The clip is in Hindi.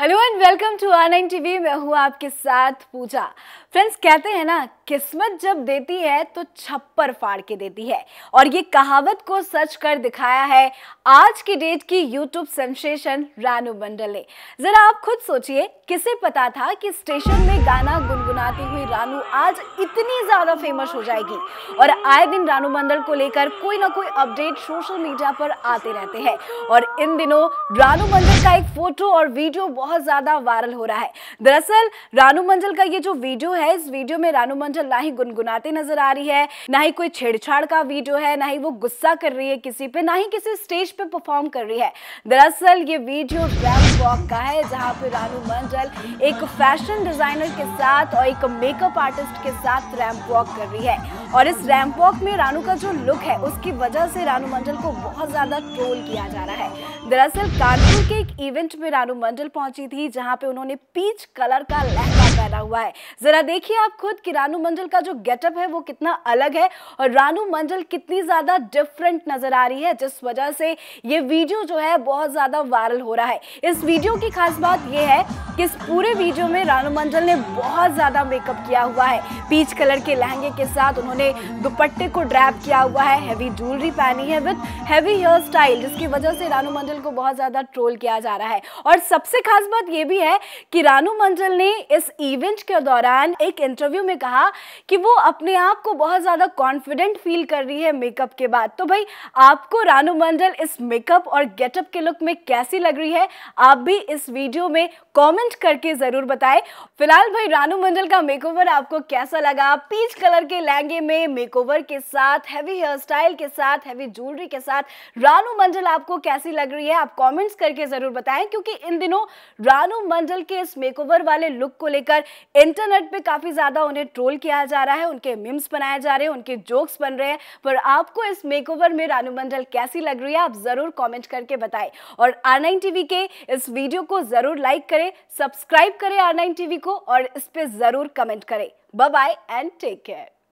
hello and welcome to R nine TV मैं हूँ आपके साथ पूजा फ्रेंड्स कहते हैं ना किस्मत जब देती है तो छप्पर फाड़ के देती है और ये कहावत को सच कर दिखाया है आज की डेट की यूट्यूब सेंसेशन रानू बंडल ने जरा आप खुद सोचिए किसे पता था कि स्टेशन में गाना गुनगुनाती हुई रानू आज इतनी ज्यादा फेमस हो जाएगी और आए दिन रानू मंडल को लेकर कोई ना कोई अपडेट सोशल मीडिया पर आते रहते हैं और इन दिनों रानू मंडल का एक फोटो और वीडियो बहुत ज़्यादा वायरल हो रहा है दरअसल रानू मंजल का ये जो वीडियो है इस वीडियो में रानू मंजल ना ही गुनगुनाते नजर आ रही है ना ही कोई छेड़छाड़ का वीडियो है ना ही वो गुस्सा कर रही है किसी पे ना ही किसी स्टेज पे परफॉर्म कर रही है दरअसल ये वीडियो रैम वॉक का है जहाँ पे रानू मंजल एक फैशन डिजाइनर के साथ और एक मेकअप आर्टिस्ट के साथ रैम्प वॉक कर रही है और इस रैम्प वॉक में रानू का जो लुक है उसकी वजह से रानू मंजल को बहुत ज्यादा ट्रोल किया जा रहा है दरअसल कानपुर के इवेंट में रानू मंडल पहुंची थी जहां पे उन्होंने पीच कलर का लहंगा पहना हुआ है जरा देखिए आप खुद कि रानू मंडल का जो गेटअप है वो कितना अलग है और रानू मंडल कितनी ज्यादा डिफरेंट नजर आ रही है जिस वजह से ये वीडियो जो है बहुत ज्यादा वायरल हो रहा है इस वीडियो की खास बात यह है कि इस पूरे वीडियो में रानू मंडल ने बहुत ज्यादा मेकअप किया हुआ है पीच कलर के लहंगे के साथ उन्होंने दुपट्टे को ड्रैप किया हुआ है हैवी ज्वेलरी पहनी है विथ हैवी हेयर स्टाइल जिसकी वजह से रानू मंडल को बहुत ज्यादा ट्रोल किया जा रहा है और सबसे खास बात यह भी है कि रानू मंजल ने इस इवेंट के दौरान एक इंटरव्यू में कहा कि वो अपने आप को बहुत ज़्यादा कॉन्फिडेंट फील कर रही है मेकअप के बाद तो भाई आपको रानू मंजल इस मेकअप और गेटअप के लुक में कैसी लग रही है आप भी इस वीडियो में कॉमेंट करके ज़रूर बताए फिलहाल भाई रानू मंजल का मेकओवर आपको कैसा लगा पीच कलर के लहंगे में मेकओवर के साथ हैवी हेयर स्टाइल के साथ हैवी ज्वेलरी के साथ रानू मंजल आपको कैसी लग रही है आप कमेंट्स करके ज़रूर बताएं क्योंकि इन दिनों रानू मंडल के इस मेकओवर वाले लुक को लेकर इंटरनेट पे काफ़ी ज़्यादा उन्हें ट्रोल किया जा रहा है उनके मिम्स बनाए जा रहे हैं उनके जोक्स बन रहे हैं पर आपको इस मेकओवर में रानू मंडल कैसी लग रही है आप ज़रूर कॉमेंट करके बताए और आर नाइन के इस वीडियो को ज़रूर लाइक करें सब्सक्राइब करें आर नाइन को और इस पर ज़रूर कमेंट करें बाय एंड टेक केयर